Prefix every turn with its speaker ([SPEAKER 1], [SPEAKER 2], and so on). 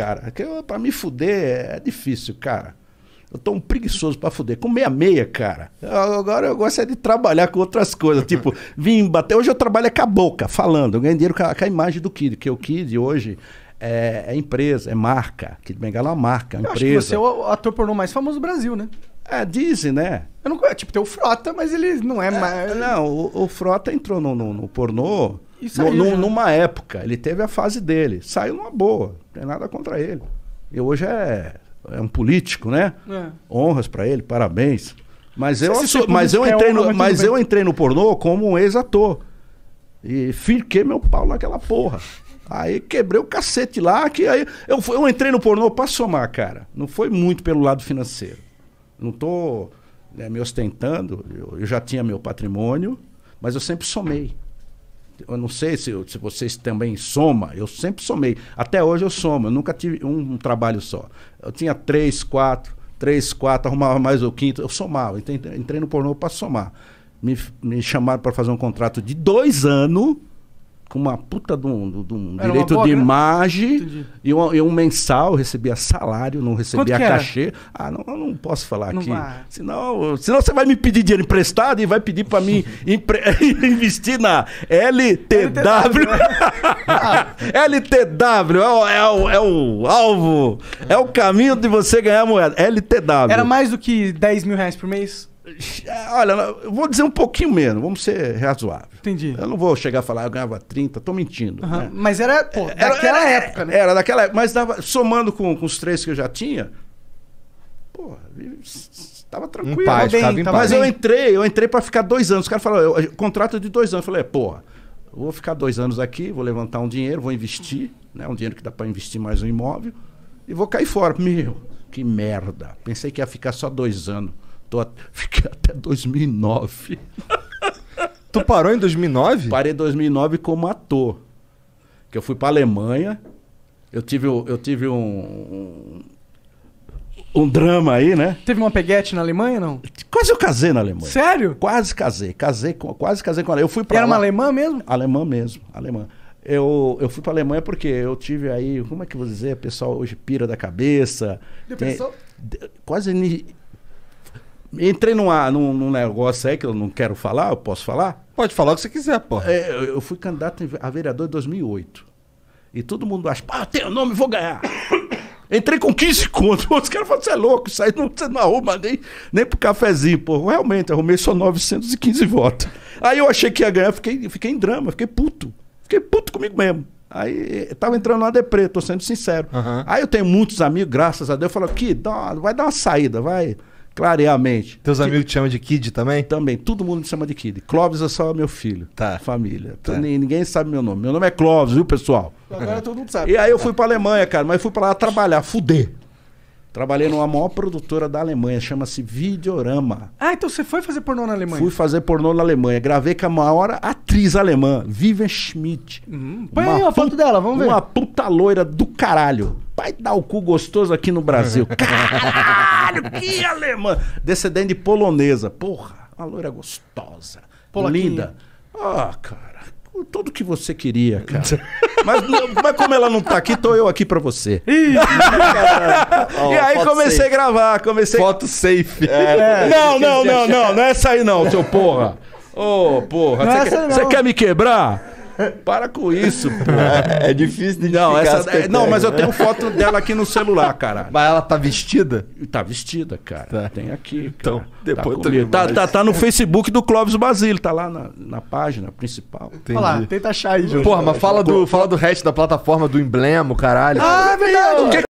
[SPEAKER 1] cara. Para me fuder é difícil, cara. Eu tô um preguiçoso para fuder. Com meia meia, cara. Eu, agora eu gosto é de trabalhar com outras coisas. Tipo, vim bater. Hoje eu trabalho é com a boca, falando. Eu ganho dinheiro com a, com a imagem do Kid, que o Kid hoje é, é, empresa, é marca. Kid Bengala é uma marca, é eu empresa. Acho que você é o ator pornô mais famoso do Brasil, né? É, dizem, né? Eu não conheço. Tipo, tem o Frota, mas ele não é, é mais. Não, o, o Frota entrou no, no, no pornô no, no, né? numa época, ele teve a fase dele. Saiu numa boa, não tem nada contra ele. E hoje é, é um político, né? É. Honras para ele, parabéns. Mas eu, é mas, eu entrei, no, mas eu entrei no pornô como um ex-ator. E fiquei meu pau naquela porra. Aí quebrei o cacete lá, que aí eu, eu entrei no pornô pra somar, cara. Não foi muito pelo lado financeiro. Não tô né, me ostentando, eu, eu já tinha meu patrimônio, mas eu sempre somei eu não sei se, se vocês também soma, eu sempre somei. Até hoje eu somo, eu nunca tive um, um trabalho só. Eu tinha três, quatro, três, quatro, arrumava mais o quinto, eu somava. Entrei, entrei no pornô para somar. Me, me chamaram para fazer um contrato de dois anos com uma puta de um, de um direito boa, de imagem e, um, e um, mensal, eu recebia salário, não recebia cachê. Ah, não, não posso falar não aqui. Senão, senão você vai me pedir dinheiro emprestado e vai pedir para mim impre... investir na LTW. LTW é o, é, o, é o alvo, é o caminho de você ganhar moeda. LTW. Era mais do que 10 mil reais por mês? É, olha, eu vou dizer um pouquinho menos, vamos ser razoáveis. Entendi. Eu não vou chegar a falar, eu ganhava 30, tô mentindo. Uhum. Né? Mas era, pô, era, daquela era, época, né? Era daquela época, mas dava, somando com, com os três que eu já tinha, pô, tava tranquilo. Em paz, bem, em paz. Mas eu entrei, eu entrei para ficar dois anos. O cara falou, contrato de dois anos. Eu falei, é, porra, vou ficar dois anos aqui, vou levantar um dinheiro, vou investir, né? Um dinheiro que dá para investir mais um imóvel, e vou cair fora. Meu, que merda. Pensei que ia ficar só dois anos. Tô, fiquei até 2009. tu parou em 2009? Parei em 2009 como ator. Que eu fui para Alemanha. Eu tive, eu tive um, um, um drama aí, né? Teve uma peguete na Alemanha, não? Quase eu casei na Alemanha. Sério? Quase casei, casei com, quase casei com ela. Eu fui para. Era uma alemã mesmo? Alemã mesmo, alemã eu, eu fui para Alemanha porque eu tive aí, como é que eu vou dizer, pessoal hoje pira da cabeça. Depressão? Tem, quase Entrei numa, num, num, negócio aí que eu não quero falar, eu posso falar? Pode falar o que você quiser, pô. É, eu fui candidato a vereador em 2008. E todo mundo acha, pá, ah, tenho nome, vou ganhar. Entrei com 15 contos. Os caras falaram, você é louco, isso aí não, você não arruma nem, nem pro cafezinho, pô. Realmente, arrumei só 915 votos. Aí eu achei que ia ganhar, fiquei, fiquei em drama, fiquei puto. Fiquei puto comigo mesmo. Aí eh, tava entrando na depreta tô sendo sincero. Uhum. Aí eu tenho muitos amigos, graças a Deus, falou que vai dar uma saída, vai Clareamente. Teus que... amigos te chamam de Kid também? Também, todo mundo me chama de Kid. Clóvis é só meu filho, tá. família. Tá. Ninguém sabe meu nome. Meu nome é Clóvis, viu, pessoal? Agora todo mundo sabe. E aí eu fui pra Alemanha, cara, mas fui pra lá trabalhar, fuder. Trabalhei numa maior produtora da Alemanha, chama-se Videorama. Ah, então você foi fazer pornô na Alemanha? Fui fazer pornô na Alemanha. Gravei com a maior atriz alemã, Vivian Schmidt. Hum, põe aí uma foto dela, vamos ver. Uma puta loira do caralho vai dar o cu gostoso aqui no Brasil. Caralho, que alemã! Descendente de polonesa. Porra, uma loira gostosa. Polaquinha. Linda. Ah, oh, cara. Tudo que você queria, cara. mas, mas como ela não tá aqui, tô eu aqui pra você. oh, e aí comecei safe. a gravar, comecei... Foto safe. É. é, não, não, não, não, não é essa aí não, seu porra. Ô, oh, porra, é você quer, quer, me quebrar? Para com isso, pô. É, é difícil de não, essa, é, Não, mas eu né? tenho foto dela aqui no celular, cara. Mas ela tá vestida? Tá vestida, cara. Tá. Tem aqui. Então, tá depois tá, comigo. tá, tá, tá no Facebook do Clóvis Basílio, tá lá na, na página principal. Entendi. Olha lá, tenta achar aí, Júlio. Porra, mas fala do, fala do resto da plataforma, do emblema, caralho. Ah, é verdade. O que